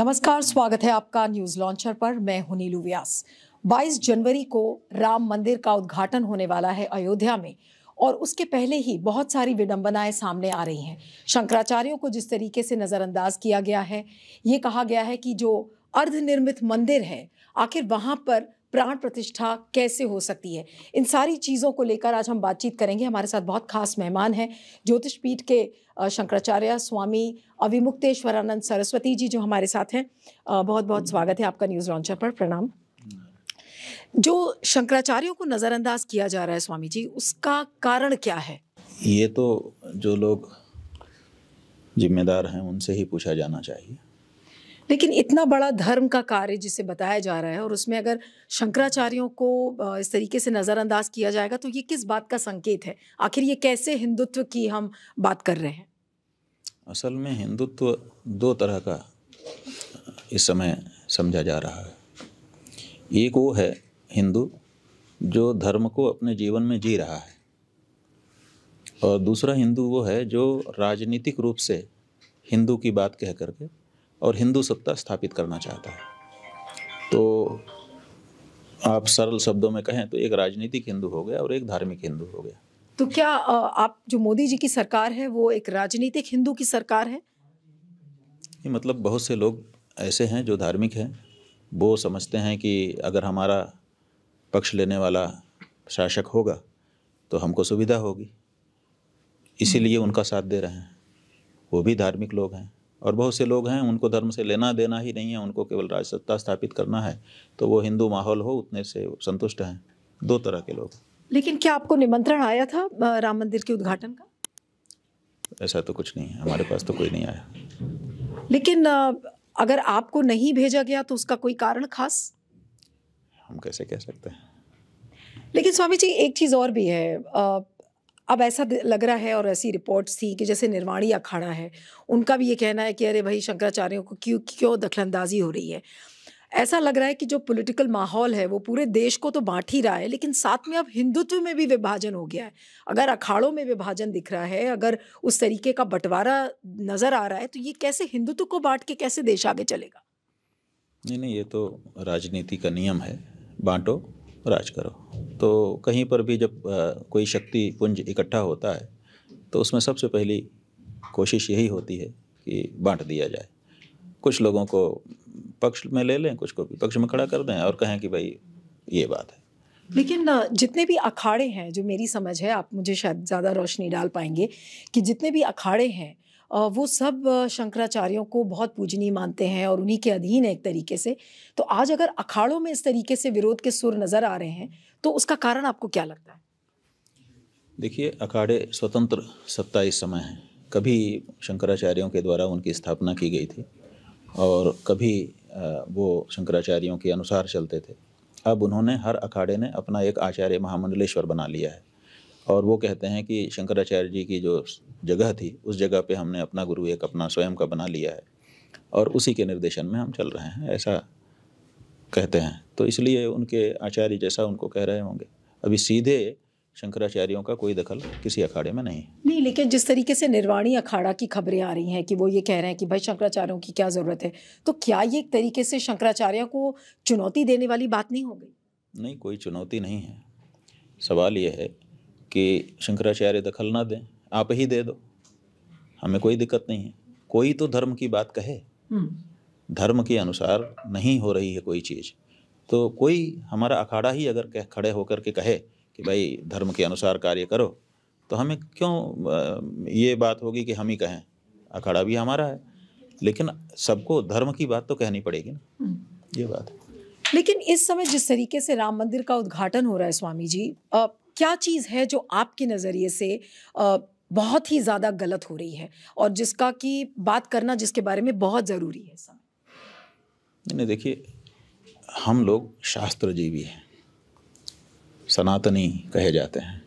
नमस्कार स्वागत है आपका न्यूज लॉन्चर पर मैं हूं नीलू व्यास 22 जनवरी को राम मंदिर का उद्घाटन होने वाला है अयोध्या में और उसके पहले ही बहुत सारी विडंबनाएं सामने आ रही हैं शंकराचार्यों को जिस तरीके से नज़रअंदाज किया गया है ये कहा गया है कि जो अर्धनिर्मित मंदिर है आखिर वहाँ पर प्राण प्रतिष्ठा कैसे हो सकती है इन सारी चीज़ों को लेकर आज हम बातचीत करेंगे हमारे साथ बहुत खास मेहमान हैं ज्योतिष पीठ के शंकराचार्य स्वामी अभिमुक्तेश्वरानंद सरस्वती जी जो हमारे साथ हैं बहुत बहुत स्वागत है आपका न्यूज़ लॉन्चर पर प्रणाम जो शंकराचार्यों को नज़रअंदाज किया जा रहा है स्वामी जी उसका कारण क्या है ये तो जो लोग जिम्मेदार हैं उनसे ही पूछा जाना चाहिए लेकिन इतना बड़ा धर्म का कार्य जिसे बताया जा रहा है और उसमें अगर शंकराचार्यों को इस तरीके से नज़रअंदाज किया जाएगा तो ये किस बात का संकेत है आखिर ये कैसे हिंदुत्व की हम बात कर रहे हैं असल में हिंदुत्व दो तरह का इस समय समझा जा रहा है एक वो है हिंदू जो धर्म को अपने जीवन में जी रहा है और दूसरा हिंदू वो है जो राजनीतिक रूप से हिंदू की बात कह करके और हिंदू सत्ता स्थापित करना चाहता है तो आप सरल शब्दों में कहें तो एक राजनीतिक हिंदू हो गया और एक धार्मिक हिंदू हो गया तो क्या आप जो मोदी जी की सरकार है वो एक राजनीतिक हिंदू की सरकार है ये मतलब बहुत से लोग ऐसे हैं जो धार्मिक हैं वो समझते हैं कि अगर हमारा पक्ष लेने वाला शासक होगा तो हमको सुविधा होगी इसीलिए हम्म। उनका साथ दे रहे हैं वो भी धार्मिक लोग हैं और बहुत से लोग हैं उनको धर्म से लेना देना ही नहीं है उनको केवल राजसत्ता स्थापित करना है तो वो हिंदू माहौल हो उतने से संतुष्ट हैं दो तरह के लोग लेकिन क्या आपको निमंत्रण आया था राम मंदिर के उद्घाटन का ऐसा तो कुछ नहीं है हमारे पास तो कोई नहीं आया लेकिन अगर आपको नहीं भेजा गया तो उसका कोई कारण खास हम कैसे कह सकते हैं लेकिन स्वामी जी एक चीज़ और भी है अब ऐसा लग रहा है और ऐसी रिपोर्ट्स थी कि जैसे निर्वाणी अखाड़ा है उनका भी ये कहना है कि अरे भाई शंकराचार्यों को क्यों क्यों दखलंदाजी हो रही है ऐसा लग रहा है कि जो पॉलिटिकल माहौल है वो पूरे देश को तो बांट ही रहा है लेकिन साथ में अब हिंदुत्व में भी विभाजन हो गया है अगर अखाड़ों में विभाजन दिख रहा है अगर उस तरीके का बंटवारा नज़र आ रहा है तो ये कैसे हिंदुत्व को बांट के कैसे देश आगे चलेगा नहीं नहीं ये तो राजनीति का नियम है बांटो राज करो तो कहीं पर भी जब कोई शक्ति पुंज इकट्ठा होता है तो उसमें सबसे पहली कोशिश यही होती है कि बांट दिया जाए कुछ लोगों को पक्ष में ले लें कुछ को भी पक्ष में खड़ा कर दें और कहें कि भाई ये बात है लेकिन जितने भी अखाड़े हैं जो मेरी समझ है आप मुझे शायद ज़्यादा रोशनी डाल पाएंगे कि जितने भी अखाड़े हैं वो सब शंकराचार्यों को बहुत पूजनीय मानते हैं और उन्हीं के अधीन है एक तरीके से तो आज अगर अखाड़ों में इस तरीके से विरोध के सुर नज़र आ रहे हैं तो उसका कारण आपको क्या लगता है देखिए अखाड़े स्वतंत्र सत्ता इस समय है कभी शंकराचार्यों के द्वारा उनकी स्थापना की गई थी और कभी वो शंकराचार्यों के अनुसार चलते थे अब उन्होंने हर अखाड़े ने अपना एक आचार्य महामंडलेश्वर बना लिया है और वो कहते हैं कि शंकराचार्य जी की जो जगह थी उस जगह पे हमने अपना गुरु एक अपना स्वयं का बना लिया है और उसी के निर्देशन में हम चल रहे हैं ऐसा कहते हैं तो इसलिए उनके आचार्य जैसा उनको कह रहे होंगे अभी सीधे शंकराचार्यों का कोई दखल किसी अखाड़े में नहीं नहीं लेकिन जिस तरीके से निर्वाणी अखाड़ा की खबरें आ रही हैं कि वो ये कह रहे हैं कि भाई शंकराचार्यों की क्या ज़रूरत है तो क्या ये एक तरीके से शंकराचार्य को चुनौती देने वाली बात नहीं हो गई नहीं कोई चुनौती नहीं है सवाल ये है कि शंकराचार्य दखल ना दें आप ही दे दो हमें कोई दिक्कत नहीं है कोई तो धर्म की बात कहे हम्म। धर्म के अनुसार नहीं हो रही है कोई चीज़ तो कोई हमारा अखाड़ा ही अगर कह खड़े होकर के कहे कि भाई धर्म के अनुसार कार्य करो तो हमें क्यों ये बात होगी कि हम ही कहें अखाड़ा भी हमारा है लेकिन सबको धर्म की बात तो कहनी पड़ेगी ना हम्म। ये बात है लेकिन इस समय जिस तरीके से राम मंदिर का उद्घाटन हो रहा है स्वामी जी अब क्या चीज़ है जो आपके नज़रिए से बहुत ही ज़्यादा गलत हो रही है और जिसका कि बात करना जिसके बारे में बहुत ज़रूरी है समय नहीं देखिए हम लोग शास्त्रजीवी हैं सनातनी कहे जाते हैं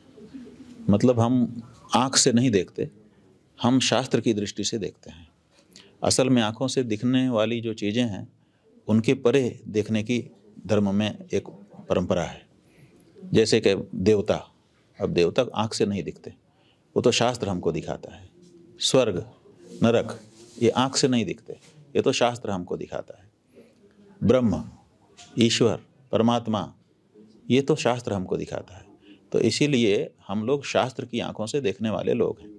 मतलब हम आँख से नहीं देखते हम शास्त्र की दृष्टि से देखते हैं असल में आँखों से दिखने वाली जो चीज़ें हैं उनके परे देखने की धर्म में एक परंपरा है जैसे कि देवता अब देवता आँख से नहीं दिखते वो तो शास्त्र हमको दिखाता है स्वर्ग नरक ये आँख से नहीं दिखते ये तो शास्त्र हमको दिखाता है ब्रह्म ईश्वर परमात्मा ये तो शास्त्र हमको दिखाता है तो इसीलिए हम लोग शास्त्र की आंखों से देखने वाले लोग हैं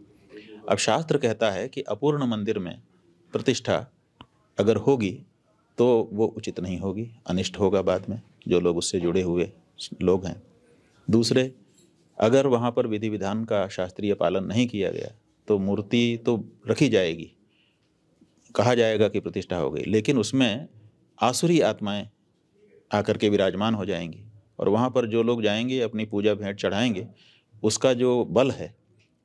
अब शास्त्र कहता है कि अपूर्ण मंदिर में प्रतिष्ठा अगर होगी तो वो उचित नहीं होगी अनिष्ट होगा बाद में जो लोग उससे जुड़े हुए लोग हैं दूसरे अगर वहाँ पर विधि विधान का शास्त्रीय पालन नहीं किया गया तो मूर्ति तो रखी जाएगी कहा जाएगा कि प्रतिष्ठा हो गई लेकिन उसमें आसुरी आत्माएं आकर के विराजमान हो जाएंगी और वहाँ पर जो लोग जाएंगे अपनी पूजा भेंट चढ़ाएंगे उसका जो बल है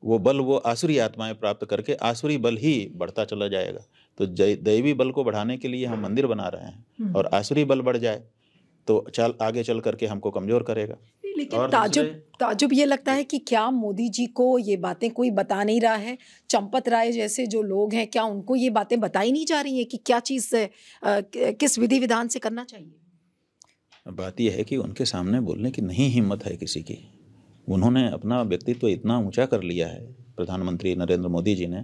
वो बल वो आसुरी आत्माएं प्राप्त करके आसुरी बल ही बढ़ता चला जाएगा तो दैवी बल को बढ़ाने के लिए हम मंदिर बना रहे हैं हम्म। और आसुरी बल बढ़ जाए तो चल आगे चल करके हमको कमज़ोर करेगा लेकिन ताजुब ताजुब ये लगता है कि क्या मोदी जी को ये बातें कोई बता नहीं रहा है चंपत राय जैसे जो लोग हैं क्या उनको ये बातें बताई नहीं जा रही हैं कि क्या चीज़ से किस विधि विधान से करना चाहिए बात यह है कि उनके सामने बोलने की नहीं हिम्मत है किसी की उन्होंने अपना व्यक्तित्व इतना ऊंचा कर लिया है प्रधानमंत्री नरेंद्र मोदी जी ने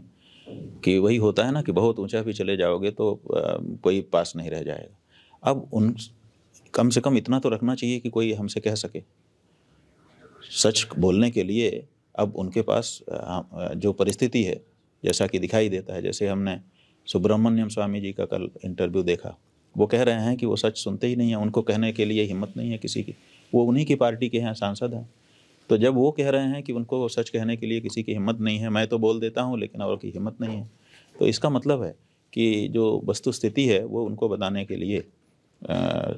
कि वही होता है ना कि बहुत ऊंचा भी चले जाओगे तो कोई पास नहीं रह जाएगा अब उन कम से कम इतना तो रखना चाहिए कि कोई हमसे कह सके सच बोलने के लिए अब उनके पास जो परिस्थिति है जैसा कि दिखाई देता है जैसे हमने सुब्रमण्यम स्वामी जी का कल इंटरव्यू देखा वो कह रहे हैं कि वो सच सुनते ही नहीं हैं उनको कहने के लिए हिम्मत नहीं है किसी की वो उन्हीं की पार्टी के हैं सांसद हैं तो जब वो कह रहे हैं कि उनको सच कहने के लिए किसी की हिम्मत नहीं है मैं तो बोल देता हूँ लेकिन और की हिम्मत नहीं है तो इसका मतलब है कि जो वस्तु स्थिति है वो उनको बताने के लिए आ,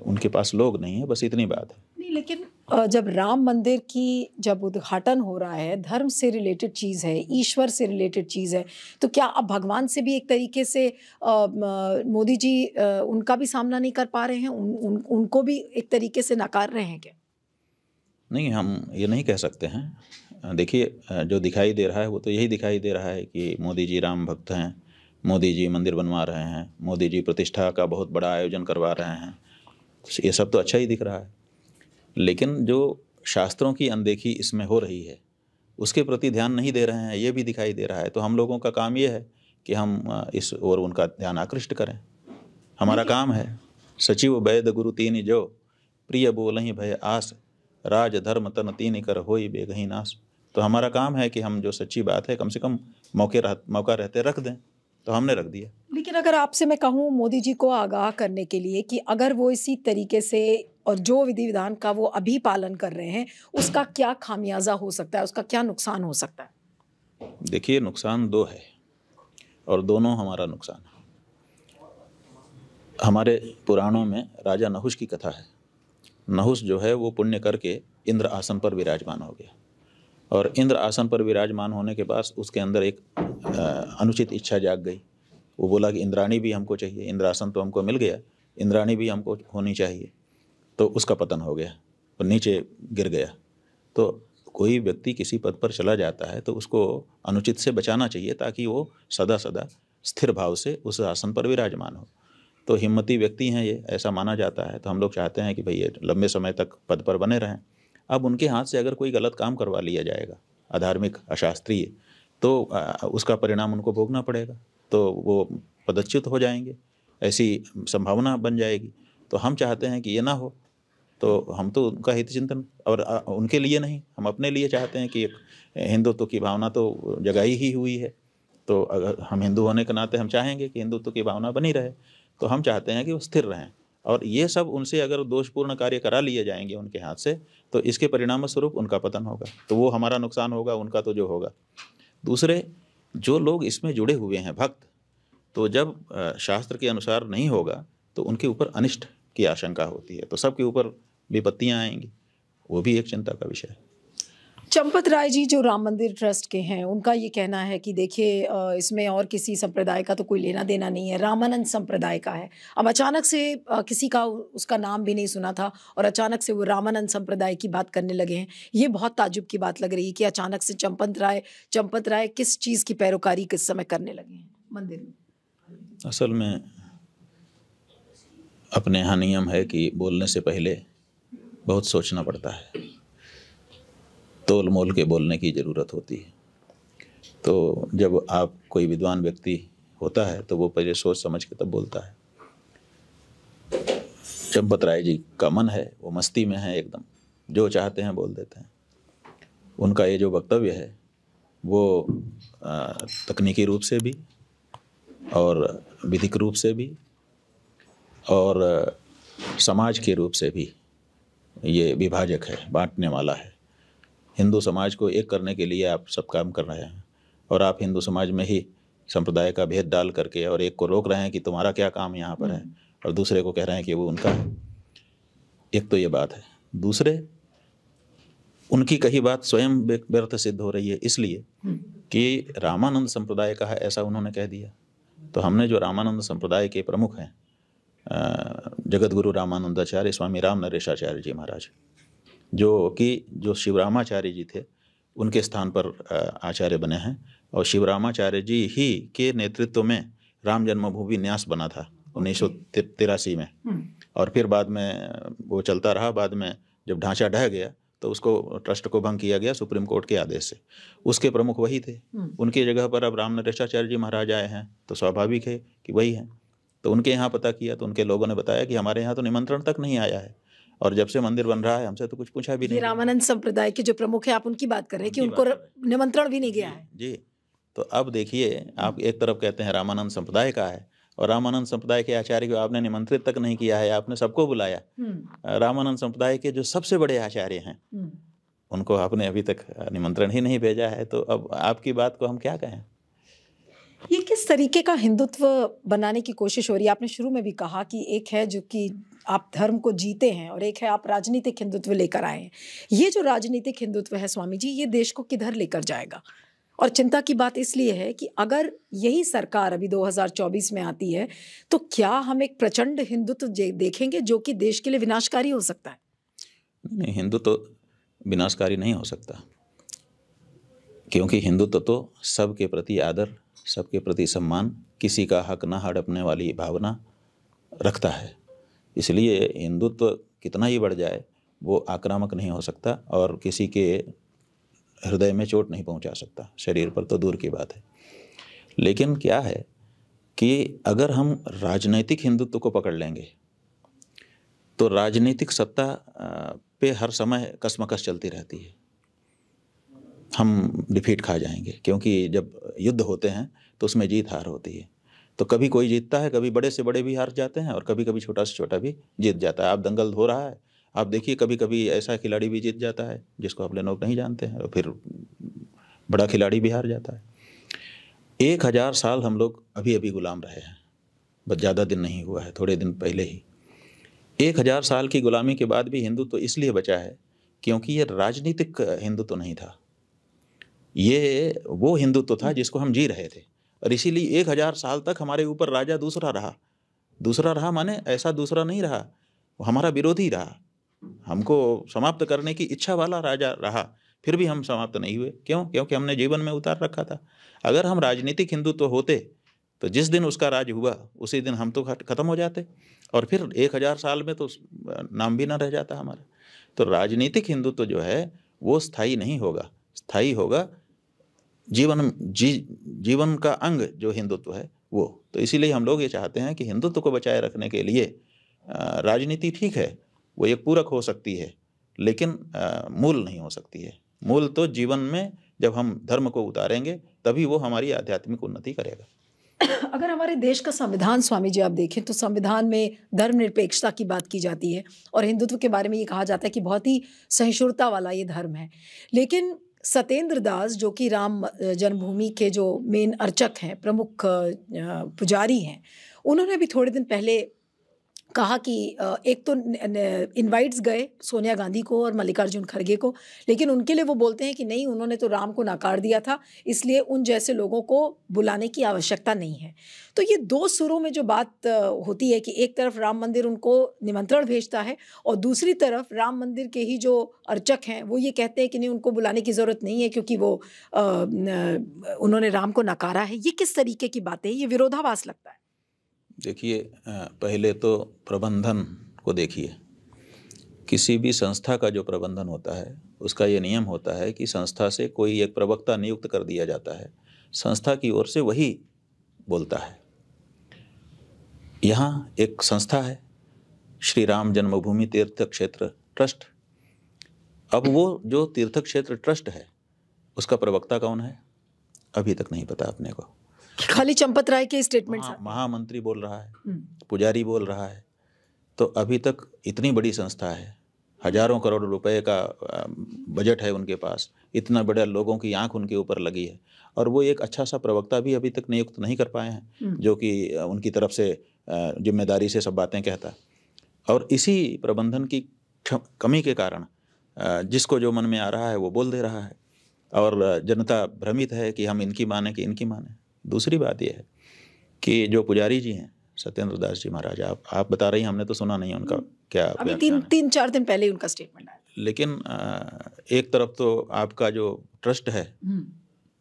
उनके पास लोग नहीं है बस इतनी बात है नहीं लेकिन जब राम मंदिर की जब उद्घाटन हो रहा है धर्म से रिलेटेड चीज़ है ईश्वर से रिलेटेड चीज़ है तो क्या अब भगवान से भी एक तरीके से मोदी जी उनका भी सामना नहीं कर पा रहे हैं उन, उन उनको भी एक तरीके से नकार रहे हैं क्या नहीं हम ये नहीं कह सकते हैं देखिए जो दिखाई दे रहा है वो तो यही दिखाई दे रहा है कि मोदी जी राम भक्त हैं मोदी जी मंदिर बनवा रहे हैं मोदी जी प्रतिष्ठा का बहुत बड़ा आयोजन करवा रहे हैं ये सब तो अच्छा ही दिख रहा है लेकिन जो शास्त्रों की अनदेखी इसमें हो रही है उसके प्रति ध्यान नहीं दे रहे हैं ये भी दिखाई दे रहा है तो हम लोगों का काम ये है कि हम इस ओर उनका ध्यान आकृष्ट करें हमारा काम है सचिव वैद गुरु तीन जो प्रिय बोलहीं भय आस राज धर्म तन तीन कर ही बेगही नाश तो हमारा काम है कि हम जो सच्ची बात है कम से कम मौके रह, मौका रहते रख दें तो हमने रख दिया लेकिन अगर आपसे मैं कहूँ मोदी जी को आगाह करने के लिए कि अगर वो इसी तरीके से और जो विधि विधान का वो अभी पालन कर रहे हैं उसका क्या खामियाजा हो सकता है उसका क्या नुकसान हो सकता है देखिए नुकसान दो है और दोनों हमारा नुकसान है हमारे पुराणों में राजा नहुष की कथा है नहुष जो है वो पुण्य करके इंद्र आसन पर विराजमान हो गया और इंद्र आसन पर विराजमान होने के बाद उसके अंदर एक अनुचित इच्छा जाग गई वो बोला कि इंद्राणी भी हमको चाहिए इंद्रासन तो हमको मिल गया इंद्राणी भी हमको होनी चाहिए तो उसका पतन हो गया और नीचे गिर गया तो कोई व्यक्ति किसी पद पर चला जाता है तो उसको अनुचित से बचाना चाहिए ताकि वो सदा सदा स्थिर भाव से उस आसन पर विराजमान हो तो हिम्मती व्यक्ति हैं ये ऐसा माना जाता है तो हम लोग चाहते हैं कि भाई ये लंबे समय तक पद पर बने रहें अब उनके हाथ से अगर कोई गलत काम करवा लिया जाएगा अधार्मिक अशास्त्रीय तो उसका परिणाम उनको भोगना पड़ेगा तो वो पदच्युत हो जाएंगे ऐसी संभावना बन जाएगी तो हम चाहते हैं कि ये ना हो तो हम तो उनका हित चिंतन और उनके लिए नहीं हम अपने लिए चाहते हैं कि हिंदुत्व की भावना तो जगाई ही हुई है तो अगर हम हिंदू होने के नाते हम चाहेंगे कि हिंदुत्व की भावना बनी रहे तो हम चाहते हैं कि वो स्थिर रहें और ये सब उनसे अगर दोषपूर्ण कार्य करा लिए जाएंगे उनके हाथ से तो इसके परिणाम स्वरूप उनका पतन होगा तो वो हमारा नुकसान होगा उनका तो जो होगा दूसरे जो लोग इसमें जुड़े हुए हैं भक्त तो जब शास्त्र के अनुसार नहीं होगा तो उनके ऊपर अनिष्ट की आशंका होती है तो सबके ऊपर विपत्तियाँ आएंगी वो भी एक चिंता का विषय है चंपत राय जी जो राम मंदिर ट्रस्ट के हैं उनका ये कहना है कि देखिए इसमें और किसी संप्रदाय का तो कोई लेना देना नहीं है रामानंद संप्रदाय का है अब अचानक से किसी का उसका नाम भी नहीं सुना था और अचानक से वो रामानंद संप्रदाय की बात करने लगे हैं ये बहुत ताजुब की बात लग रही है कि अचानक से चंपत राय चंपत राय किस चीज़ की पैरोकारी किस समय करने लगे हैं मंदिर में असल में अपने यहाँ नियम है कि बोलने से पहले बहुत सोचना पड़ता है तोल मोल के बोलने की ज़रूरत होती है तो जब आप कोई विद्वान व्यक्ति होता है तो वो पहले सोच समझ के तब बोलता है चंपत राय जी का मन है वो मस्ती में है एकदम जो चाहते हैं बोल देते हैं उनका ये जो वक्तव्य है वो तकनीकी रूप से भी और विधिक रूप से भी और समाज के रूप से भी ये विभाजक है बांटने वाला है हिंदू समाज को एक करने के लिए आप सब काम कर रहे हैं और आप हिंदू समाज में ही संप्रदाय का भेद डाल करके और एक को रोक रहे हैं कि तुम्हारा क्या काम यहाँ पर है हम्म। और दूसरे को कह रहे हैं कि वो उनका है एक तो ये बात है दूसरे उनकी कही बात स्वयं व्यर्थ सिद्ध हो रही है इसलिए हम्म। कि रामानंद संप्रदाय का है ऐसा उन्होंने कह दिया तो हमने जो रामानंद संप्रदाय के प्रमुख हैं जगत गुरु रामानंदाचार्य स्वामी राम नरेशाचार्य जी महाराज जो कि जो शिवरामाचार्य जी थे उनके स्थान पर आचार्य बने हैं और शिवरामाचार्य जी ही के नेतृत्व में राम जन्मभूमि न्यास बना था उन्नीस सौ तिरासी में हम्म। और फिर बाद में वो चलता रहा बाद में जब ढांचा ढह गया तो उसको ट्रस्ट को भंग किया गया सुप्रीम कोर्ट के आदेश से उसके प्रमुख वही थे हम्म। उनकी जगह पर अब राम नरेशाचार्य जी महाराज आए हैं तो स्वाभाविक है कि वही हैं तो उनके यहाँ पता किया तो उनके लोगों ने बताया कि हमारे यहाँ तो निमंत्रण तक नहीं आया है और जब से मंदिर बन रहा है हमसे तो कुछ पूछा भी नहीं रामानंद संप्रदाय के जो प्रमुख है आप उनकी बात कर रहे हैं कि उनको निमंत्रण भी नहीं गया है जी तो अब देखिए आप एक तरफ कहते हैं रामानंद संप्रदाय का है और रामानंद संप्रदाय के आचार्य को आपने निमंत्रित तक नहीं किया है आपने सबको बुलाया हम्म। रामानंद संप्रदाय के जो सबसे बड़े आचार्य हैं हम्म। उनको आपने अभी तक निमंत्रण ही नहीं भेजा है तो अब आपकी बात को हम क्या कहें ये किस तरीके का हिंदुत्व बनाने की कोशिश हो रही है आपने शुरू में भी कहा कि एक है जो कि आप धर्म को जीते हैं और एक है आप राजनीतिक हिंदुत्व लेकर आए हैं ये जो राजनीतिक हिंदुत्व है स्वामी जी ये देश को किधर लेकर जाएगा और चिंता की बात इसलिए है कि अगर यही सरकार अभी 2024 में आती है तो क्या हम एक प्रचंड हिंदुत्व देखेंगे जो कि देश के लिए विनाशकारी हो सकता है नहीं हिंदुत्व तो विनाशकारी नहीं हो सकता क्योंकि हिंदुत्व तो, तो सबके प्रति आदर सबके प्रति सम्मान किसी का हक ना हड़पने वाली भावना रखता है इसलिए हिंदुत्व कितना ही बढ़ जाए वो आक्रामक नहीं हो सकता और किसी के हृदय में चोट नहीं पहुंचा सकता शरीर पर तो दूर की बात है लेकिन क्या है कि अगर हम राजनैतिक हिंदुत्व को पकड़ लेंगे तो राजनीतिक सत्ता पे हर समय कसमकस चलती रहती है हम डिफीट खा जाएंगे क्योंकि जब युद्ध होते हैं तो उसमें जीत हार होती है तो कभी कोई जीतता है कभी बड़े से बड़े भी हार जाते हैं और कभी कभी छोटा से छोटा भी जीत जाता है आप दंगल धो रहा है आप देखिए कभी कभी ऐसा खिलाड़ी भी जीत जाता है जिसको अपने लोग नहीं जानते हैं और फिर बड़ा खिलाड़ी भी हार जाता है एक हज़ार साल हम लोग अभी अभी गुलाम रहे हैं बस ज़्यादा दिन नहीं हुआ है थोड़े दिन पहले ही एक हज़ार साल की गुलामी के बाद भी हिंदू तो इसलिए बचा है क्योंकि ये राजनीतिक हिंदू तो नहीं था ये वो हिंदुत्व तो था हम्म। जिसको हम जी रहे थे और इसीलिए एक हज़ार साल तक हमारे ऊपर राजा दूसरा रहा दूसरा रहा माने ऐसा दूसरा नहीं रहा वो हमारा विरोधी रहा हमको समाप्त करने की इच्छा वाला राजा रहा फिर भी हम समाप्त नहीं हुए क्यों क्योंकि हमने जीवन में उतार रखा था अगर हम राजनीतिक हिंदुत्व तो होते तो जिस दिन उसका राज हुआ उसी दिन हम तो खत्म हो जाते और फिर एक हज़ार साल में तो नाम भी ना रह जाता हमारा तो राजनीतिक हिंदुत्व तो जो है वो स्थायी नहीं होगा स्थायी होगा जीवन जी जीवन का अंग जो हिंदुत्व है वो तो इसीलिए हम लोग ये चाहते हैं कि हिंदुत्व को बचाए रखने के लिए राजनीति ठीक है वो एक पूरक हो सकती है लेकिन मूल नहीं हो सकती है मूल तो जीवन में जब हम धर्म को उतारेंगे तभी वो हमारी आध्यात्मिक उन्नति करेगा अगर हमारे देश का संविधान स्वामी जी आप देखें तो संविधान में धर्मनिरपेक्षता की बात की जाती है और हिंदुत्व के बारे में ये कहा जाता है कि बहुत ही सहिष्णुता वाला ये धर्म है लेकिन सत्येंद्र दास जो कि राम जन्मभूमि के जो मेन अर्चक हैं प्रमुख पुजारी हैं उन्होंने भी थोड़े दिन पहले कहा कि एक तो इनवाइट्स गए सोनिया गांधी को और मल्लिकार्जुन खड़गे को लेकिन उनके लिए वो बोलते हैं कि नहीं उन्होंने तो राम को नकार दिया था इसलिए उन जैसे लोगों को बुलाने की आवश्यकता नहीं है तो ये दो सुरों में जो बात होती है कि एक तरफ राम मंदिर उनको निमंत्रण भेजता है और दूसरी तरफ राम मंदिर के ही जो अर्चक हैं वो ये कहते हैं कि नहीं उनको बुलाने की ज़रूरत नहीं है क्योंकि वो उन्होंने राम को नकारा है ये किस तरीके की बातें ये विरोधाभास लगता है देखिए पहले तो प्रबंधन को देखिए किसी भी संस्था का जो प्रबंधन होता है उसका ये नियम होता है कि संस्था से कोई एक प्रवक्ता नियुक्त कर दिया जाता है संस्था की ओर से वही बोलता है यहाँ एक संस्था है श्री राम जन्मभूमि तीर्थ क्षेत्र ट्रस्ट अब वो जो तीर्थ क्षेत्र ट्रस्ट है उसका प्रवक्ता कौन है अभी तक नहीं पता अपने को खाली चंपत राय के स्टेटमेंट महा, महामंत्री बोल रहा है हम्म। पुजारी बोल रहा है तो अभी तक इतनी बड़ी संस्था है हजारों करोड़ रुपए का बजट है उनके पास इतना बड़ा लोगों की आंख उनके ऊपर लगी है और वो एक अच्छा सा प्रवक्ता भी अभी तक नियुक्त नहीं कर पाए हैं हम्म। जो कि उनकी तरफ से जिम्मेदारी से सब बातें कहता और इसी प्रबंधन की कमी के कारण जिसको जो मन में आ रहा है वो बोल दे रहा है और जनता भ्रमित है कि हम इनकी माने कि इनकी माने दूसरी बात यह है कि जो पुजारी जी हैं सत्येंद्र दास जी महाराज आप आप बता रही हैं हमने तो सुना नहीं उनका क्या अभी तीन तीन चार दिन पहले उनका स्टेटमेंट आया लेकिन एक तरफ तो आपका जो ट्रस्ट है हम्म।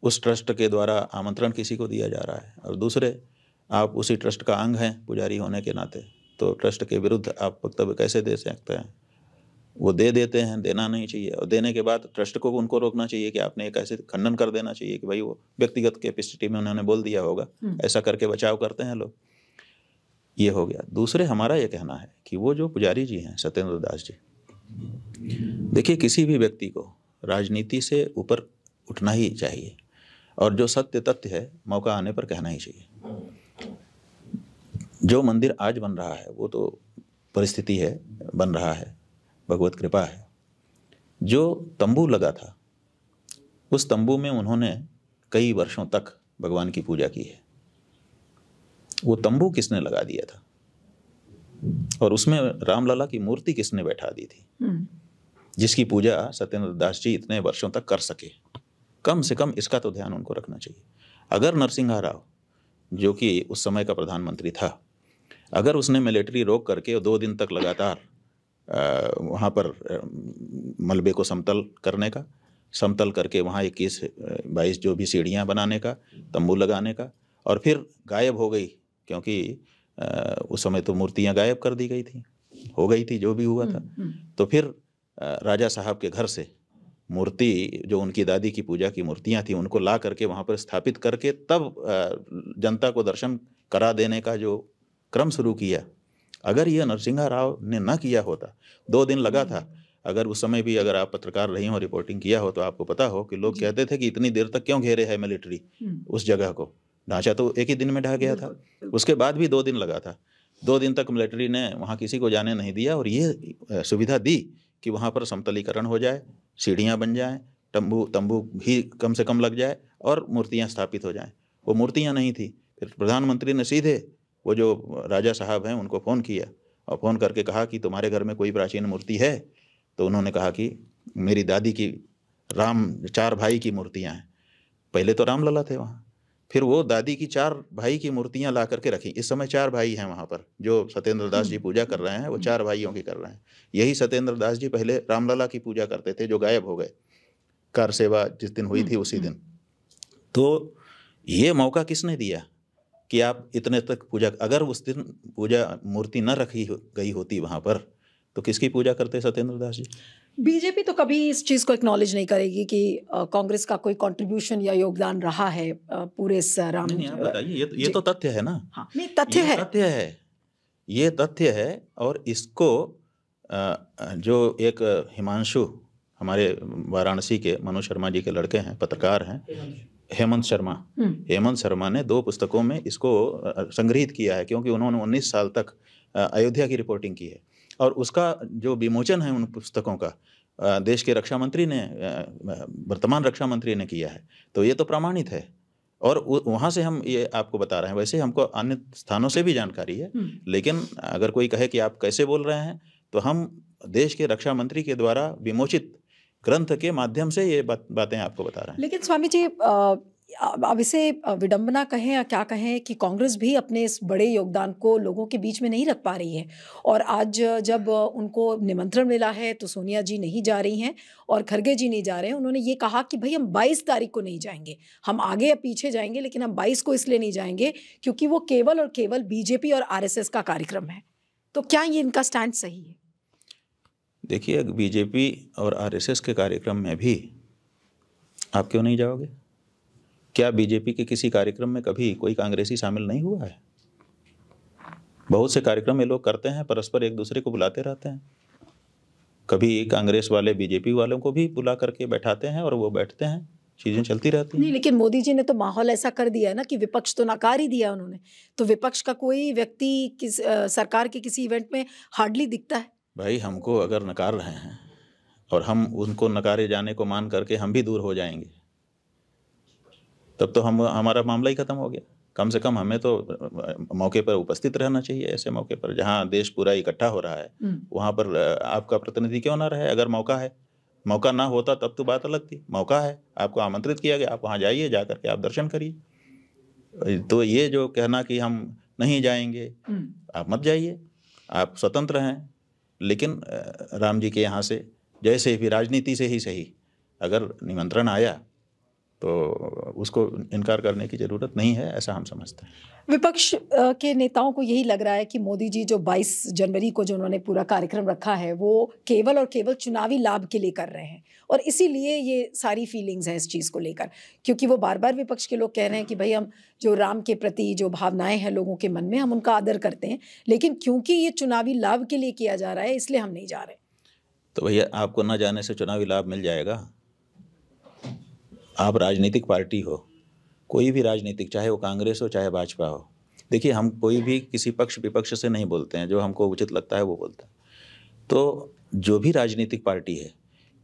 उस ट्रस्ट के द्वारा आमंत्रण किसी को दिया जा रहा है और दूसरे आप उसी ट्रस्ट का अंग हैं पुजारी होने के नाते तो ट्रस्ट के विरुद्ध आप वक्तव्य कैसे दे सकते हैं वो दे देते हैं देना नहीं चाहिए और देने के बाद ट्रस्ट को उनको रोकना चाहिए कि आपने एक ऐसे खंडन कर देना चाहिए कि भाई वो व्यक्तिगत कैपेसिटी में उन्होंने बोल दिया होगा हम्म। ऐसा करके बचाव करते हैं लोग ये हो गया दूसरे हमारा ये कहना है कि वो जो पुजारी जी हैं सत्येंद्र दास जी देखिए किसी भी व्यक्ति को राजनीति से ऊपर उठना ही चाहिए और जो सत्य तथ्य है मौका आने पर कहना ही चाहिए जो मंदिर आज बन रहा है वो तो परिस्थिति है बन रहा है भगवत कृपा है जो तंबू लगा था उस तंबू में उन्होंने कई वर्षों तक भगवान की पूजा की है वो तंबू किसने लगा दिया था और उसमें रामलला की मूर्ति किसने बैठा दी थी हम्म। जिसकी पूजा सत्येंद्र दास जी इतने वर्षों तक कर सके कम से कम इसका तो ध्यान उनको रखना चाहिए अगर नरसिंहा राव जो कि उस समय का प्रधानमंत्री था अगर उसने मिलिट्री रोक करके दो दिन तक लगातार वहाँ पर मलबे को समतल करने का समतल करके वहाँ इक्कीस बाईस जो भी सीढ़ियाँ बनाने का तंबू लगाने का और फिर गायब हो गई क्योंकि उस समय तो मूर्तियाँ गायब कर दी गई थी हो गई थी जो भी हुआ हम्म, था हम्म। तो फिर राजा साहब के घर से मूर्ति जो उनकी दादी की पूजा की मूर्तियाँ थी उनको ला करके वहाँ पर स्थापित करके तब जनता को दर्शन करा देने का जो क्रम शुरू किया अगर ये नरसिंहा राव ने ना किया होता दो दिन लगा था हम्म। अगर उस समय भी अगर आप पत्रकार रही हो रिपोर्टिंग किया हो तो आपको पता हो कि लोग कहते थे कि इतनी देर तक क्यों घेरे है मिलिट्री हम्म। उस जगह को ढांचा तो एक ही दिन में ढह गया था उसके बाद भी दो दिन लगा था दो दिन तक मिलिट्री ने वहाँ किसी को जाने नहीं दिया और ये सुविधा दी कि वहाँ पर समतलीकरण हो जाए सीढ़ियाँ बन जाएँ तंबू तंबू भी कम से कम लग जाए और मूर्तियाँ स्थापित हो जाएँ वो मूर्तियाँ नहीं थी फिर प्रधानमंत्री ने सीधे वो जो राजा साहब हैं उनको फ़ोन किया और फ़ोन करके कहा कि तुम्हारे घर में कोई प्राचीन मूर्ति है तो उन्होंने कहा कि मेरी दादी की राम चार भाई की मूर्तियाँ हैं पहले तो राम लला थे वहाँ फिर वो दादी की चार भाई की मूर्तियाँ ला करके रखी इस समय चार भाई हैं वहाँ पर जो सत्येंद्र दास जी हम्म। पूजा कर रहे हैं वो चार भाइयों की कर रहे हैं यही सत्येंद्र दास जी पहले रामलला की पूजा करते थे जो गायब हो गए कार सेवा जिस दिन हुई हम्म, थी उसी हम्म। दिन तो ये मौका किसने दिया कि आप इतने तक पूजा अगर उस दिन पूजा मूर्ति न रखी गई होती वहाँ पर तो किसकी पूजा करते सत्येंद्र दास जी बीजेपी तो कभी इस चीज़ को एक्नॉलेज नहीं करेगी कि कांग्रेस का कोई कंट्रीब्यूशन या योगदान रहा है आ, पूरे इस राम नहीं, नहीं, बताइए ये, तो, ये तो तथ्य है ना हाँ, नहीं तथ्य है तथ्य है ये तथ्य है और इसको आ, जो एक हिमांशु हमारे वाराणसी के मनोज शर्मा जी के लड़के हैं पत्रकार हैं हेमंत शर्मा हम्म। हेमंत शर्मा ने दो पुस्तकों में इसको संग्रहित किया है क्योंकि उन्होंने 19 साल तक अयोध्या की रिपोर्टिंग की है और उसका जो विमोचन है उन पुस्तकों का देश के रक्षा मंत्री ने वर्तमान रक्षा मंत्री ने किया है तो ये तो प्रमाणित है और वहाँ से हम ये आपको बता रहे हैं वैसे हमको अन्य स्थानों से भी जानकारी है हम्म। लेकिन अगर कोई कहे कि आप कैसे बोल रहे हैं तो हम देश के रक्षा मंत्री के द्वारा विमोचित ग्रंथ के माध्यम से ये बात, बातें आपको बता रहे हैं लेकिन स्वामी जी अब इसे विडंबना कहें या क्या कहें कि कांग्रेस भी अपने इस बड़े योगदान को लोगों के बीच में नहीं रख पा रही है और आज जब उनको निमंत्रण मिला है तो सोनिया जी नहीं जा रही हैं और खरगे जी नहीं जा रहे हैं उन्होंने ये कहा कि भाई हम 22 तारीख को नहीं जाएंगे हम आगे या पीछे जाएंगे लेकिन हम 22 को इसलिए नहीं जाएंगे क्योंकि वो केवल और केवल बीजेपी और आर का कार्यक्रम है तो क्या ये इनका स्टैंड सही है देखिए बीजेपी और आरएसएस के कार्यक्रम में भी आप क्यों नहीं जाओगे क्या बीजेपी के किसी कार्यक्रम में कभी कोई कांग्रेसी शामिल नहीं हुआ है बहुत से कार्यक्रम ये लोग करते हैं परस्पर एक दूसरे को बुलाते रहते हैं कभी कांग्रेस वाले बीजेपी वालों को भी बुला करके बैठाते हैं और वो बैठते हैं चीजें चलती रहती नहीं लेकिन मोदी जी ने तो माहौल ऐसा कर दिया है ना कि विपक्ष तो नकार ही दिया उन्होंने तो विपक्ष का कोई व्यक्ति किस आ, सरकार के किसी इवेंट में हार्डली दिखता है भाई हमको अगर नकार रहे हैं और हम उनको नकारे जाने को मान करके हम भी दूर हो जाएंगे तब तो हम हमारा मामला ही ख़त्म हो गया कम से कम हमें तो मौके पर उपस्थित रहना चाहिए ऐसे मौके पर जहाँ देश पूरा इकट्ठा हो रहा है हम्म। वहाँ पर आपका प्रतिनिधि क्यों ना रहे अगर मौका है मौका ना होता तब तो बात अलग थी मौका है आपको आमंत्रित किया गया आप वहाँ जाइए जा करके आप दर्शन करिए तो ये जो कहना कि हम नहीं जाएंगे हम्म। आप मत जाइए आप स्वतंत्र हैं लेकिन राम जी के यहाँ से जैसे भी राजनीति से ही सही अगर निमंत्रण आया तो उसको इनकार करने की ज़रूरत नहीं है ऐसा हम समझते हैं विपक्ष के नेताओं को यही लग रहा है कि मोदी जी जो 22 जनवरी को जो उन्होंने पूरा कार्यक्रम रखा है वो केवल और केवल चुनावी लाभ के लिए कर रहे हैं और इसीलिए ये सारी फीलिंग्स हैं इस चीज़ को लेकर क्योंकि वो बार बार विपक्ष के लोग कह रहे हैं कि भाई हम जो राम के प्रति जो भावनाएं हैं लोगों के मन में हम उनका आदर करते हैं लेकिन क्योंकि ये चुनावी लाभ के लिए किया जा रहा है इसलिए हम नहीं जा रहे तो भैया आपको ना जाने से चुनावी लाभ मिल जाएगा आप राजनीतिक पार्टी हो कोई भी राजनीतिक चाहे वो कांग्रेस हो चाहे भाजपा हो देखिए हम कोई भी किसी पक्ष विपक्ष से नहीं बोलते हैं जो हमको उचित लगता है वो बोलता है तो जो भी राजनीतिक पार्टी है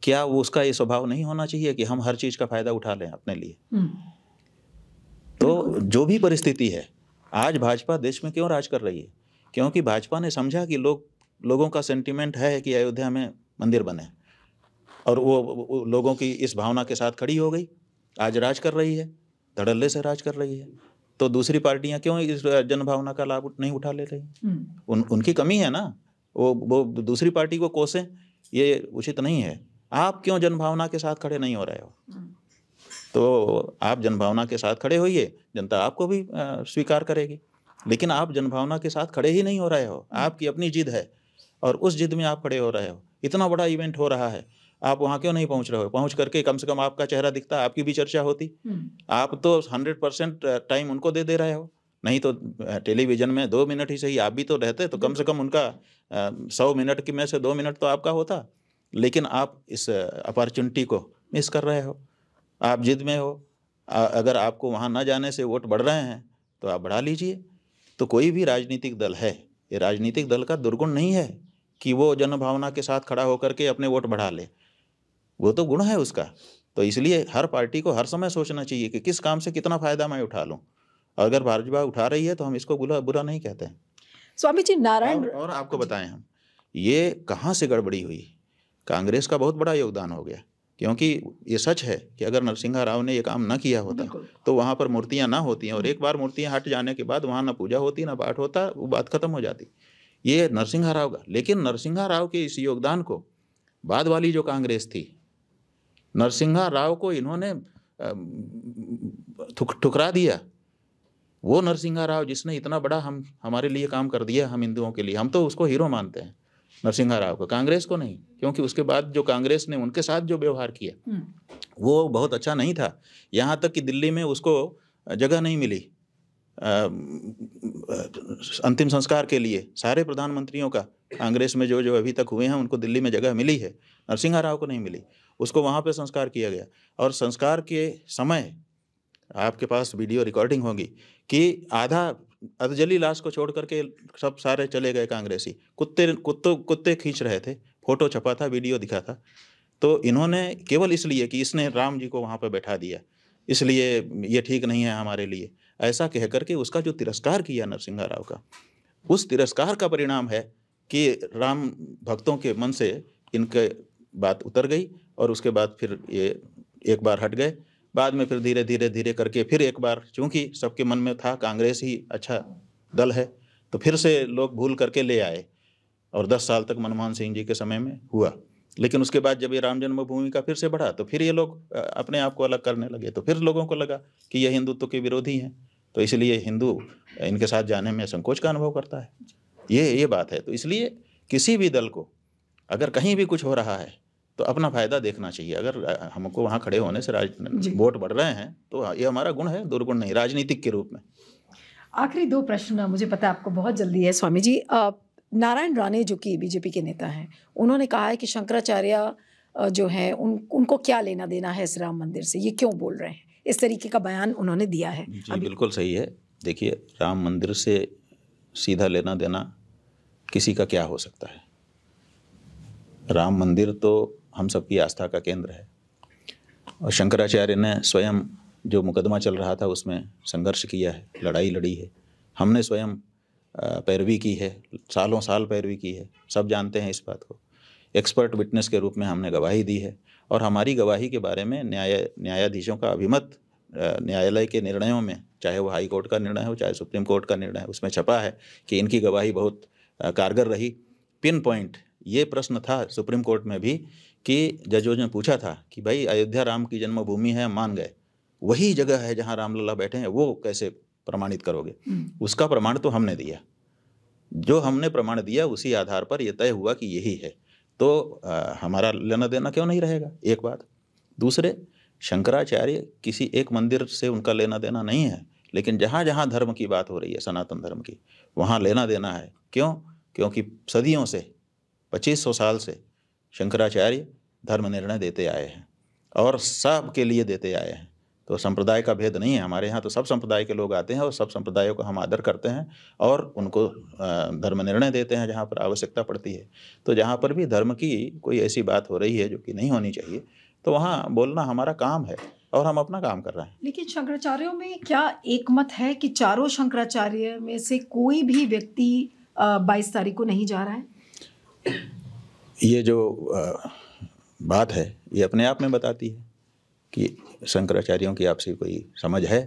क्या वो उसका ये स्वभाव नहीं होना चाहिए कि हम हर चीज़ का फ़ायदा उठा लें अपने लिए हम्म। तो जो भी परिस्थिति है आज भाजपा देश में क्यों राज कर रही है क्योंकि भाजपा ने समझा कि लोग लोगों का सेंटिमेंट है कि अयोध्या में मंदिर बने और वो, वो लोगों की इस भावना के साथ खड़ी हो गई आज राज कर रही है धड़ल्ले से राज कर रही है तो दूसरी पार्टियां क्यों इस जनभावना का लाभ नहीं उठा ले रही हम्म। उन उनकी कमी है ना वो वो दूसरी पार्टी को कोसें ये उचित नहीं है आप क्यों जनभावना के साथ खड़े नहीं हो रहे हो हम्म। तो आप जनभावना के साथ खड़े होइए जनता आपको भी स्वीकार करेगी लेकिन आप जनभावना के साथ खड़े ही नहीं हो रहे हो हम्म। आपकी अपनी जिद है और उस जिद में आप खड़े हो रहे हो इतना बड़ा इवेंट हो रहा है आप वहाँ क्यों नहीं पहुँच रहे हो पहुँच करके कम से कम आपका चेहरा दिखता है आपकी भी चर्चा होती आप तो हंड्रेड परसेंट टाइम उनको दे दे रहे हो नहीं तो टेलीविजन में दो मिनट ही सही आप भी तो रहते तो कम से कम उनका सौ मिनट की में से दो मिनट तो आपका होता लेकिन आप इस अपॉर्चुनिटी को मिस कर रहे हो आप जिद में हो अगर आपको वहाँ ना जाने से वोट बढ़ रहे हैं तो आप बढ़ा लीजिए तो कोई भी राजनीतिक दल है ये राजनीतिक दल का दुर्गुण नहीं है कि वो जनभावना के साथ खड़ा होकर के अपने वोट बढ़ा ले वो तो गुण है उसका तो इसलिए हर पार्टी को हर समय सोचना चाहिए कि किस काम से कितना फायदा मैं उठा लूँ अगर भाजपा उठा रही है तो हम इसको बुरा बुरा नहीं कहते हैं स्वामी जी नारायण और, और आपको बताएं हम ये कहाँ से गड़बड़ी हुई कांग्रेस का बहुत बड़ा योगदान हो गया क्योंकि ये सच है कि अगर नरसिंहा राव ने ये काम न किया होता तो वहाँ पर मूर्तियाँ ना होती हैं और एक बार मूर्तियाँ हट जाने के बाद वहाँ ना पूजा होती ना पाठ होता वो बात खत्म हो जाती ये नरसिंहा राव का लेकिन नरसिंहा राव के इस योगदान को बाद वाली जो कांग्रेस थी नरसिंहा राव को इन्होंने ठुक ठुकरा दिया वो नरसिंहा राव जिसने इतना बड़ा हम हमारे लिए काम कर दिया हम हिंदुओं के लिए हम तो उसको हीरो मानते हैं नरसिंहा राव को कांग्रेस को नहीं क्योंकि उसके बाद जो कांग्रेस ने उनके साथ जो व्यवहार किया हम्म। वो बहुत अच्छा नहीं था यहाँ तक कि दिल्ली में उसको जगह नहीं मिली अंतिम संस्कार के लिए सारे प्रधानमंत्रियों का कांग्रेस में जो जो अभी तक हुए हैं उनको दिल्ली में जगह मिली है नरसिंहा राव को नहीं मिली उसको वहाँ पे संस्कार किया गया और संस्कार के समय आपके पास वीडियो रिकॉर्डिंग होगी कि आधा अधजली लाश को छोड़ करके सब सारे चले गए कांग्रेसी कुत्ते कुत्तों कुत्ते खींच रहे थे फोटो छपा था वीडियो दिखा था तो इन्होंने केवल इसलिए कि इसने राम जी को वहाँ पर बैठा दिया इसलिए ये ठीक नहीं है हमारे लिए ऐसा कह करके उसका जो तिरस्कार किया नरसिंह राव का उस तिरस्कार का परिणाम है कि राम भक्तों के मन से इनके बात उतर गई और उसके बाद फिर ये एक बार हट गए बाद में फिर धीरे धीरे धीरे करके फिर एक बार चूंकि सबके मन में था कांग्रेस ही अच्छा दल है तो फिर से लोग भूल करके ले आए और दस साल तक मनमोहन सिंह जी के समय में हुआ लेकिन उसके बाद जब ये राम जन्मभूमि का फिर से बढ़ा तो फिर ये लोग अपने आप को अलग करने लगे तो फिर लोगों को लगा कि ये हिंदुत्व के विरोधी हैं तो इसलिए हिंदू इनके साथ जाने में संकोच का अनुभव करता है ये ये बात है तो इसलिए किसी भी दल को अगर कहीं भी कुछ हो रहा है तो अपना फायदा देखना चाहिए अगर हमको वहाँ खड़े होने से वोट बढ़ रहे हैं तो ये हमारा गुण है दुर्गुण नहीं राजनीतिक के रूप में आखिरी दो प्रश्न मुझे पता है आपको बहुत जल्दी है स्वामी जी नारायण राणे जो कि बीजेपी के नेता हैं उन्होंने कहा है कि शंकराचार्य जो हैं उन उनको क्या लेना देना है इस राम मंदिर से ये क्यों बोल रहे हैं इस तरीके का बयान उन्होंने दिया है जी बिल्कुल सही है देखिए राम मंदिर से सीधा लेना देना किसी का क्या हो सकता है राम मंदिर तो हम सबकी आस्था का केंद्र है और शंकराचार्य ने स्वयं जो मुकदमा चल रहा था उसमें संघर्ष किया है लड़ाई लड़ी है हमने स्वयं पैरवी की है सालों साल पैरवी की है सब जानते हैं इस बात को एक्सपर्ट विटनेस के रूप में हमने गवाही दी है और हमारी गवाही के बारे में न्याय न्यायाधीशों का अभिमत न्यायालय के निर्णयों में चाहे वो हाई कोर्ट का निर्णय हो चाहे सुप्रीम कोर्ट का निर्णय उसमें छपा है कि इनकी गवाही बहुत कारगर रही पिन पॉइंट ये प्रश्न था सुप्रीम कोर्ट में भी कि जजोज ने पूछा था कि भाई अयोध्या राम की जन्मभूमि है मान गए वही जगह है जहाँ रामलला बैठे हैं वो कैसे प्रमाणित करोगे हम्म। उसका प्रमाण तो हमने दिया जो हमने प्रमाण दिया उसी आधार पर यह तय हुआ कि यही है तो आ, हमारा लेना देना क्यों नहीं रहेगा एक बात दूसरे शंकराचार्य किसी एक मंदिर से उनका लेना देना नहीं है लेकिन जहाँ जहाँ धर्म की बात हो रही है सनातन धर्म की वहाँ लेना देना है क्यों क्योंकि सदियों से 2500 साल से शंकराचार्य धर्म निर्णय देते आए हैं और सब के लिए देते आए हैं तो संप्रदाय का भेद नहीं है हमारे यहाँ तो सब संप्रदाय के लोग आते हैं और सब संप्रदायों का हम आदर करते हैं और उनको धर्म निर्णय देते हैं जहाँ पर आवश्यकता पड़ती है तो जहाँ पर भी धर्म की कोई ऐसी बात हो रही है जो कि नहीं होनी चाहिए तो वहाँ बोलना हमारा काम है और हम अपना काम कर रहे हैं लेकिन शंकराचार्यों में क्या एक मत है कि चारों शंकराचार्य में से कोई भी व्यक्ति बाईस तारीख को नहीं जा रहा है ये जो बात है ये अपने आप में बताती है कि शंकराचार्यों की आपसी कोई समझ है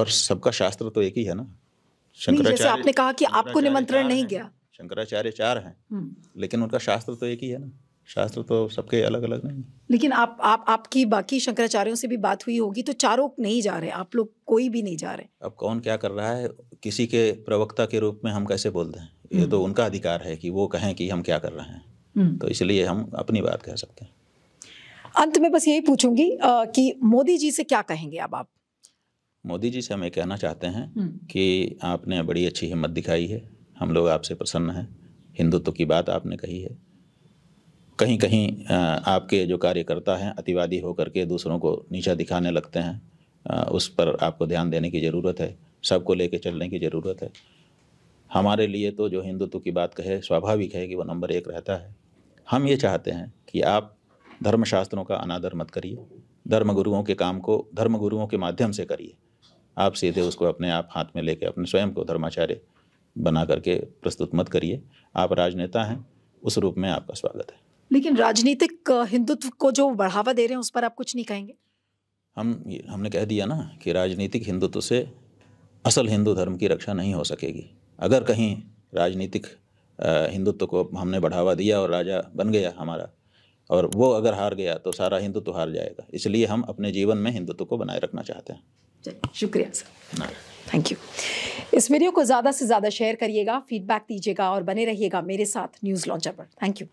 और सबका शास्त्र तो एक ही है ना शंकराचार्य आपने कहा कि आपको निमंत्रण नहीं गया शंकराचार्य चार हैं हम्म। लेकिन उनका शास्त्र तो एक ही है ना शास्त्र तो सबके अलग अलग नहीं लेकिन आप आप आपकी बाकी शंकराचार्यों से भी बात हुई होगी तो चारों नहीं जा रहे आप लोग कोई भी नहीं जा रहे अब कौन क्या कर रहा है किसी के प्रवक्ता के रूप में हम कैसे बोल दें ये तो हम्म। उनका अधिकार है कि वो कहें कि हम क्या कर रहे हैं हम्म। तो इसलिए हम अपनी बात कह सकते हैं अंत में बस यही पूछूंगी कि मोदी जी से क्या कहेंगे अब आप मोदी जी से हम ये कहना चाहते हैं हम्म। कि आपने बड़ी अच्छी हिम्मत दिखाई है हम लोग आपसे प्रसन्न हैं हिंदुत्व की बात आपने कही है कहीं कहीं आपके जो कार्यकर्ता हैं अतिवादी होकर के दूसरों को नीचा दिखाने लगते हैं उस पर आपको ध्यान देने की ज़रूरत है सबको लेके चलने की ज़रूरत है हमारे लिए तो जो हिंदुत्व की बात कहे स्वाभाविक है कि वो नंबर एक रहता है हम ये चाहते हैं कि आप धर्मशास्त्रों का अनादर मत करिए धर्मगुरुओं के काम को धर्मगुरुओं के माध्यम से करिए आप सीधे उसको अपने आप हाथ में लेके अपने स्वयं को धर्माचार्य बना करके प्रस्तुत मत करिए आप राजनेता हैं उस रूप में आपका स्वागत है लेकिन राजनीतिक हिंदुत्व को जो बढ़ावा दे रहे हैं उस पर आप कुछ नहीं कहेंगे हम हमने कह दिया ना कि राजनीतिक हिंदुत्व से असल हिंदू धर्म की रक्षा नहीं हो सकेगी अगर कहीं राजनीतिक हिंदुत्व को हमने बढ़ावा दिया और राजा बन गया हमारा और वो अगर हार गया तो सारा हिंदुत्व हार जाएगा इसलिए हम अपने जीवन में हिंदुत्व को बनाए रखना चाहते हैं शुक्रिया सर थैंक यू इस वीडियो को ज़्यादा से ज़्यादा शेयर करिएगा फीडबैक दीजिएगा और बने रहिएगा मेरे साथ न्यूज़ लॉन्चर पर थैंक यू